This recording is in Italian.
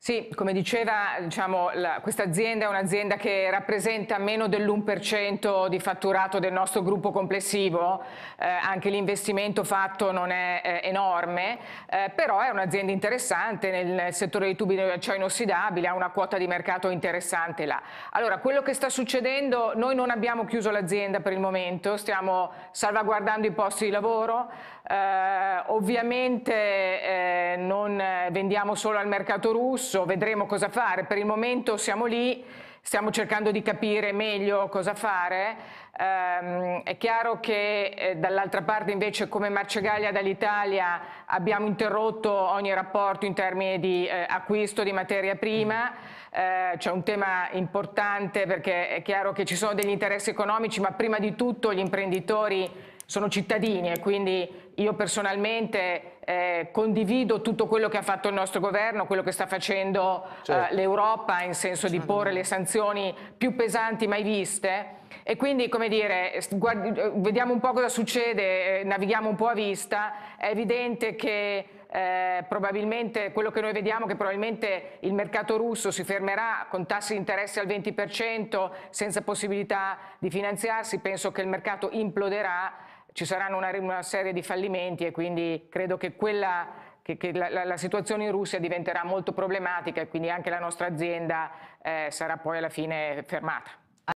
Sì, come diceva, diciamo, questa azienda è un'azienda che rappresenta meno dell'1% di fatturato del nostro gruppo complessivo, eh, anche l'investimento fatto non è eh, enorme, eh, però è un'azienda interessante nel settore dei tubi di eh, acciaio inossidabile, ha una quota di mercato interessante là. Allora, quello che sta succedendo, noi non abbiamo chiuso l'azienda per il momento, stiamo salvaguardando i posti di lavoro, eh, ovviamente eh, non vendiamo solo al mercato russo, vedremo cosa fare. Per il momento siamo lì, stiamo cercando di capire meglio cosa fare. Eh, è chiaro che eh, dall'altra parte invece come Marcegaglia dall'Italia abbiamo interrotto ogni rapporto in termini di eh, acquisto di materia prima. Eh, c'è un tema importante perché è chiaro che ci sono degli interessi economici, ma prima di tutto gli imprenditori sono cittadini e quindi io personalmente eh, condivido tutto quello che ha fatto il nostro governo, quello che sta facendo eh, certo. eh, l'Europa in senso di certo. porre le sanzioni più pesanti mai viste e quindi come dire, eh, vediamo un po' cosa succede, eh, navighiamo un po' a vista, è evidente che eh, probabilmente quello che noi vediamo è che probabilmente il mercato russo si fermerà con tassi di interesse al 20% senza possibilità di finanziarsi, penso che il mercato imploderà ci saranno una, una serie di fallimenti e quindi credo che quella che, la, la, la, situazione in Russia diventerà molto problematica e quindi anche la nostra azienda eh, sarà poi alla fine fermata.